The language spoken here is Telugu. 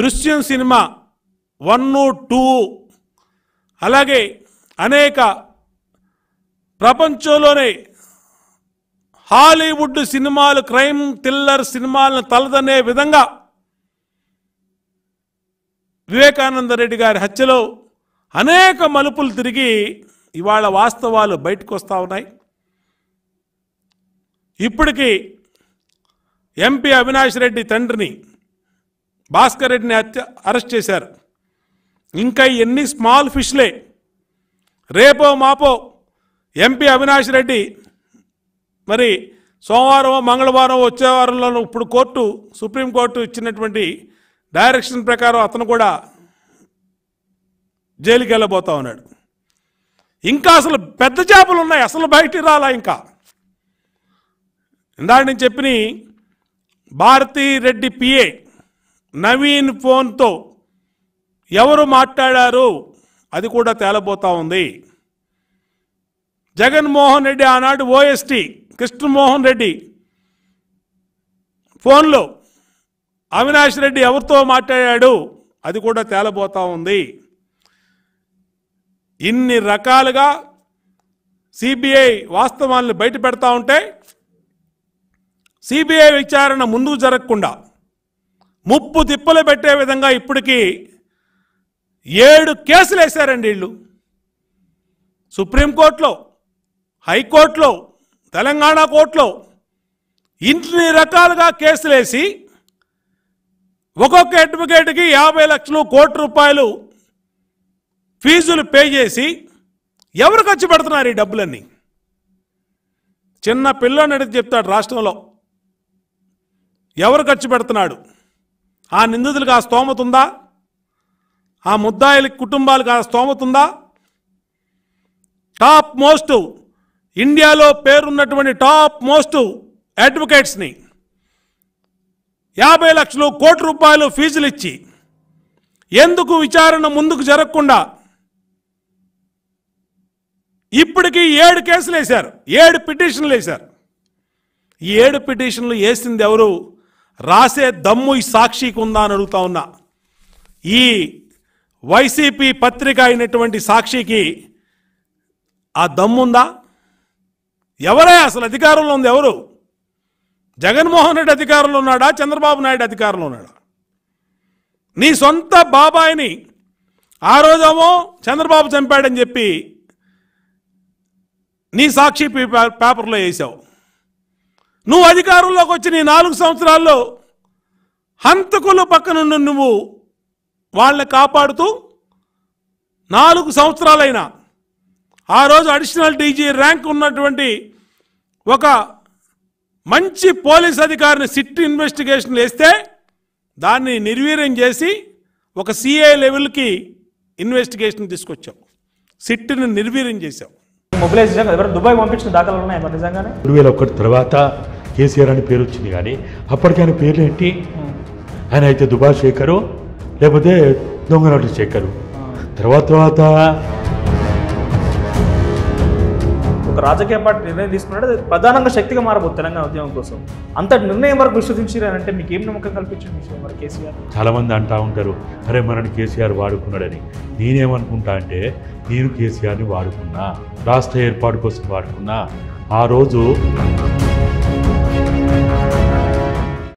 దృశ్యం సినిమా వన్ టూ అలాగే అనేక ప్రపంచంలోనే హాలీవుడ్ సినిమాలు క్రైమ్ థ్రిల్లర్ సినిమాలను తలదనే విధంగా వివేకానంద రెడ్డి గారి హత్యలో అనేక మలుపులు తిరిగి ఇవాళ వాస్తవాలు బయటకు వస్తూ ఉన్నాయి ఇప్పటికీ ఎంపీ అవినాష్ రెడ్డి తండ్రిని భాస్కర్ రెడ్డిని హత్య అరెస్ట్ చేశారు ఇంకా ఎన్ని స్మాల్ ఫిష్లే రేపో మాపో ఎంపీ అవినాష్ రెడ్డి మరి సోమవారం మంగళవారం వచ్చే వారంలో ఇప్పుడు కోర్టు సుప్రీంకోర్టు ఇచ్చినటువంటి డైరెక్షన్ ప్రకారం అతను కూడా జైలుకి వెళ్ళబోతా ఉన్నాడు ఇంకా అసలు పెద్ద చేపలు ఉన్నాయి అసలు బయటికి రాలా ఇంకా ఇందాక నేను చెప్పిన భారతీ రెడ్డి పిఏ నవీన్ ఫోన్తో ఎవరు మాట్లాడారు అది కూడా తేలబోతా ఉంది జగన్మోహన్ రెడ్డి ఆనాడు ఓఎస్టీ కృష్ణమోహన్ రెడ్డి ఫోన్లో అవినాష్ రెడ్డి ఎవరితో మాట్లాడాడు అది కూడా తేలబోతా ఉంది ఇన్ని రకాలుగా సిబిఐ వాస్తవాలను బయట పెడతా ఉంటే సిబిఐ విచారణ ముందుకు జరగకుండా ముప్పు తిప్పలు పెట్టే విధంగా ఇప్పటికీ ఏడు కేసులు వేశారండి వీళ్ళు సుప్రీంకోర్టులో హైకోర్టులో తెలంగాణ కోర్టులో ఇన్ని రకాలుగా కేసులేసి ఒక్కొక్క అడ్వకేట్కి యాభై లక్షలు కోటి రూపాయలు ఫీజులు పే చేసి ఎవరు ఖర్చు పెడుతున్నారు ఈ డబ్బులన్నీ చిన్న పిల్లని అడిగి చెప్తాడు రాష్ట్రంలో ఎవరు ఖర్చు పెడుతున్నాడు ఆ నిందితులకు ఆ స్తోమత ఉందా ఆ ముద్దాయిల కుటుంబాలకు ఆ స్తోమత ఉందా టాప్ మోస్ట్ ఇండియాలో పేరున్నటువంటి టాప్ మోస్ట్ అడ్వకేట్స్ని యాభై లక్షలు కోటి రూపాయలు ఫీజులు ఇచ్చి ఎందుకు విచారణ ముందుకు జరగకుండా ఇప్పటికీ ఏడు కేసులు వేశారు ఏడు పిటిషన్లు వేశారు ఈ ఏడు పిటిషన్లు వేసింది ఎవరు రాసే దమ్ము ఈ సాక్షికి ఉందా అని అడుగుతా ఉన్నా ఈ వైసీపీ పత్రిక అయినటువంటి సాక్షికి ఆ దమ్ముందా ఎవరే అసలు అధికారంలో ఉంది ఎవరు జగన్మోహన్ రెడ్డి అధికారంలో ఉన్నాడా చంద్రబాబు నాయుడు అధికారంలో ఉన్నాడా నీ సొంత బాబాయిని ఆ రోజేమో చంద్రబాబు చంపాడని చెప్పి నీ సాక్షి పేపర్లో వేసావు నువ్వు అధికారంలోకి వచ్చిన ఈ నాలుగు సంవత్సరాల్లో హంతకుల పక్కనున్న నువ్వు వాళ్ళని కాపాడుతూ నాలుగు సంవత్సరాలైన ఆ రోజు అడిషనల్ డీజీ ర్యాంక్ ఉన్నటువంటి ఒక మంచి పోలీస్ అధికారిని సిట్ ఇన్వెస్టిగేషన్ వేస్తే దాన్ని నిర్వీర్యం చేసి ఒక సిఐ లెవెల్కి ఇన్వెస్టిగేషన్ తీసుకొచ్చావు సిట్ని నిర్వీర్యం చేశావు మొబిలైజ్ దుబాయ్ పంపించిన దాఖలు ఉన్నాయి రెండు వేల ఒకటి తర్వాత కేసీఆర్ అని పేరు వచ్చింది కానీ అప్పటికి ఆయన పేర్లు ఏంటి ఆయన అయితే దుబాయ్ శేఖరు లేకపోతే దొంగనాటి శేఖరు తర్వాత తర్వాత ఒక రాజకీయ పార్టీ నిర్ణయం తీసుకున్నాడు ప్రధానంగా శక్తిగా మారబోతుంది తెలంగాణ ఉద్యమం కోసం అంత నిర్ణయం వరకు విశ్వసించారంటే మీకు ఏం నమ్మకం కల్పించింది కేసీఆర్ కేసీఆర్ చాలామంది అంటా ఉంటారు అరే మనని కేసీఆర్ వాడుకున్నాడని నేనేమనుకుంటా అంటే నేను కేసీఆర్ని వాడుకున్నా రాష్ట్ర ఏర్పాటు కోసం వాడుకున్నా ఆ రోజు